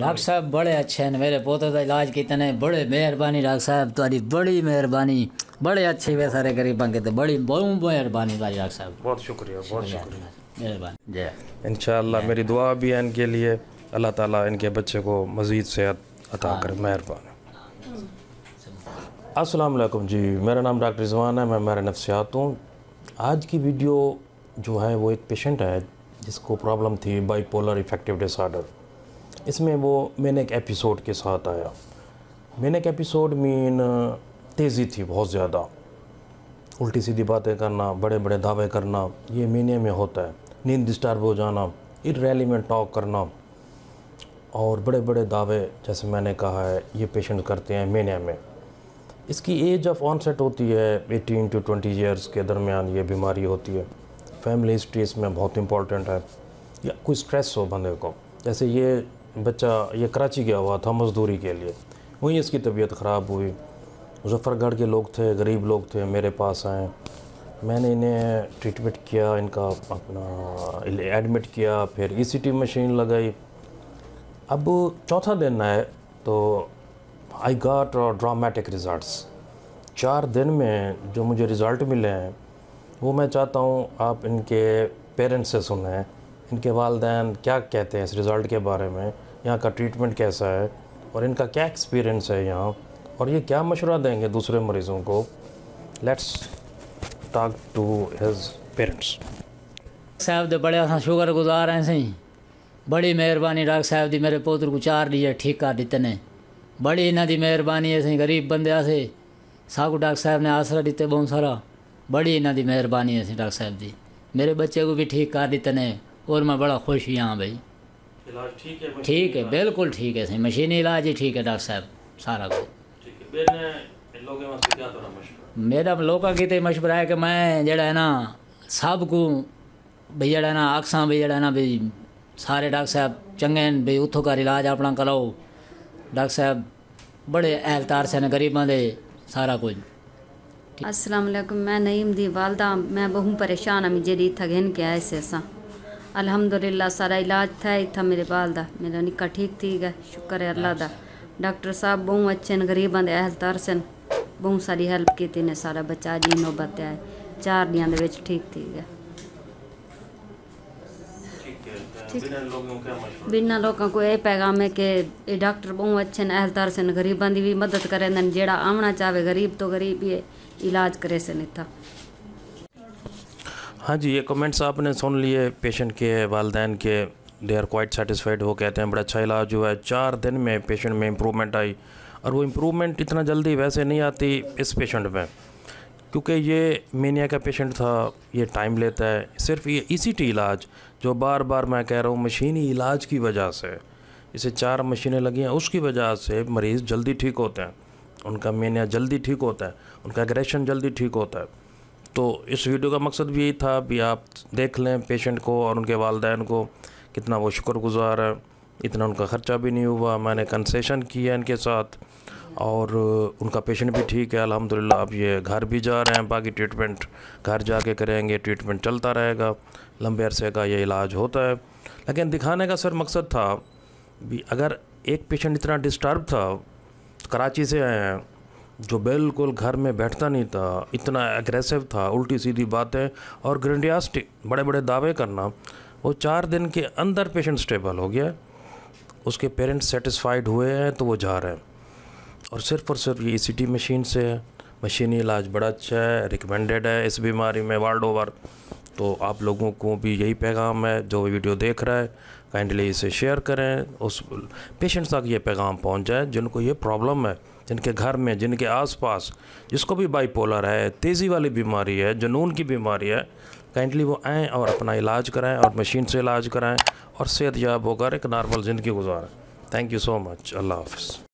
Doctor साहब बड़े अच्छे हैं मेरे पोते का इलाज कितने बड़े मेहरबानी डॉक्टर साहब तुम्हारी बड़ी मेहरबानी बड़े अच्छे वे सारे गरीबों के तो बड़ी बहुत मेहरबानी भाई डॉक्टर साहब बहुत शुक्रिया बहुत शुक्रिया मेहरबानी जय इन मेरी दुआ भी है इनके लिए अल्लाह ताला इनके बच्चे को मज़ीद सेहत अता हाँ। कर मेहरबान असलम जी मेरा नाम डॉक्टर रिजवान है मैं मेरा नफ्सियात हूँ आज की वीडियो जो है वो एक पेशेंट है जिसको प्रॉब्लम थी बाइपोलर इफेक्टिव डिसऑर्डर इसमें वो मैंने एक एपिसोड के साथ आया मैंने एक एपिसोड मीन तेज़ी थी बहुत ज़्यादा उल्टी सीधी बातें करना बड़े बड़े दावे करना ये मीने में होता है नींद डिस्टर्ब हो जाना इरेलीवेंट टॉक करना और बड़े बड़े दावे जैसे मैंने कहा है ये पेशेंट करते हैं मीने में इसकी एज ऑफ ऑनसेट होती है 18 टू 20 ईयर्स के दरमियान ये बीमारी होती है फैमिली हिस्ट्री इसमें बहुत इंपॉर्टेंट है या कोई स्ट्रेस हो बंदे को जैसे ये बच्चा ये कराची गया हुआ था मजदूरी के लिए वहीं इसकी तबीयत ख़राब हुई मुजफ़रगढ़ के लोग थे गरीब लोग थे मेरे पास आए मैंने इन्हें ट्रीटमेंट किया इनका अपना एडमिट किया फिर ईसीटी e मशीन लगाई अब चौथा दिन आए तो आई गाट ड्रामेटिक रिज़ल्ट्स चार दिन में जो मुझे रिज़ल्ट मिले हैं वो मैं चाहता हूँ आप इनके पेरेंट्स से सुने इनके वालदेन क्या कहते हैं इस रिज़ल्ट के बारे में यहाँ का ट्रीटमेंट कैसा है और इनका क्या एक्सपीरियंस है यहाँ और ये क्या मशवरा देंगे दूसरे मरीज़ों को let's talk to his parents साहब तो बड़े असा शुक्र गुजार हैं सही बड़ी मेहरबानी डॉक्टर साहब की मेरे पोत्र को चार डी ठीक कर दिते ने बड़ी इन्हों की मेहरबानी है सही गरीब बंदे से साकू डॉक्टर साहब ने आसरा दिते बहुत सारा बड़ी इन्हों की मेहरबानी है सही डॉक्टर साहब की मेरे बच्चे को भी ठीक कर दिते ने और मैं बड़ा खुश ही हाँ भाई ठीक है ठीक है बिल्कुल ठीक है सही मशीनी इलाज ही ठीक है डॉक्टर साहब सारा कुछ मेरा लोगों की तो मशवरा है कि मैं जड़ा है ना सब को भी जड़ा है ना अक्सा भी जड़ा है ना भी सारे डॉक्टर साहब चंगे हैं भी उत्थों का इलाज अपना कराओ डॉक्टर साहब बड़े एहलतार से गरीबों के सारा कुछ असलम मैं नईम दी वालदा मैं बहुत परेशान हम जी थगन के आए से असा अलहमदुल्ला सारा इलाज था इत्था मेरे बाल दा मेरा निक्का ठीक थी गया शुक्र है अल्लाह दा डॉक्टर साहब बहुत अच्छे न गरीबां दे अहलदार सन बहुत सारी हेल्प की ने सारा बच्चा जी नौबत आए चार दिन दे ठीक थी गया बिना लोगों को यह पैगाम है कि डॉक्टर बहुत अच्छे न अहलदार सन गरीबां की भी मदद करें जो आना चाहे गरीब तो गरीब ही इलाज करे सन इतना हाँ जी ये कमेंट्स आपने सुन लिए पेशेंट के वालदेन के दे आर क्वाइट सेटिस्फाइड वो कहते हैं बड़ा अच्छा इलाज जो है चार दिन में पेशेंट में इम्प्रूवमेंट आई और वो इम्प्रूवमेंट इतना जल्दी वैसे नहीं आती इस पेशेंट में क्योंकि ये मीनिया का पेशेंट था ये टाइम लेता है सिर्फ ये ई इलाज जो बार बार मैं कह रहा हूँ मशीनी इलाज की वजह से इसे चार मशीनें लगी हैं उसकी वजह से मरीज़ जल्दी ठीक होते हैं उनका मीनिया जल्दी ठीक होता है उनका एग्रेशन जल्दी ठीक होता है तो इस वीडियो का मकसद भी यही था भी आप देख लें पेशेंट को और उनके वालदेन को कितना वो शुक्रगुजार है इतना उनका ख़र्चा भी नहीं हुआ मैंने कंसेशन किया इनके साथ और उनका पेशेंट भी ठीक है अल्हम्दुलिल्लाह अब ये घर भी जा रहे हैं बाकी ट्रीटमेंट घर जाके करेंगे ट्रीटमेंट चलता रहेगा लंबे अरसे का ये इलाज होता है लेकिन दिखाने का सर मकसद था भी अगर एक पेशेंट इतना डिस्टर्ब था तो कराची से आए हैं जो बिल्कुल घर में बैठता नहीं था इतना एग्रेसिव था उल्टी सीधी बातें और ग्रेंडियास्टी बड़े बड़े दावे करना वो चार दिन के अंदर पेशेंट स्टेबल हो गया उसके पेरेंट्स सेटिस्फाइड हुए हैं तो वो जा रहे हैं और सिर्फ और सिर्फ ये ई मशीन से है मशीनी इलाज बड़ा अच्छा है रिकमेंडेड है इस बीमारी में वर्ल्ड ओवर तो आप लोगों को भी यही पैगाम है जो वीडियो देख रहा है काइंडली इसे शेयर करें उस पेशेंट्स तक ये पैगाम पहुंच जाए जिनको ये प्रॉब्लम है जिनके घर में जिनके आसपास जिसको भी बाइपोलर है तेज़ी वाली बीमारी है जुनून की बीमारी है काइंडली वो आएँ और अपना इलाज कराएँ और मशीन से इलाज कराएँ और सेहत याब होकर एक नॉर्मल ज़िंदगी गुजारें thank you so much Allah half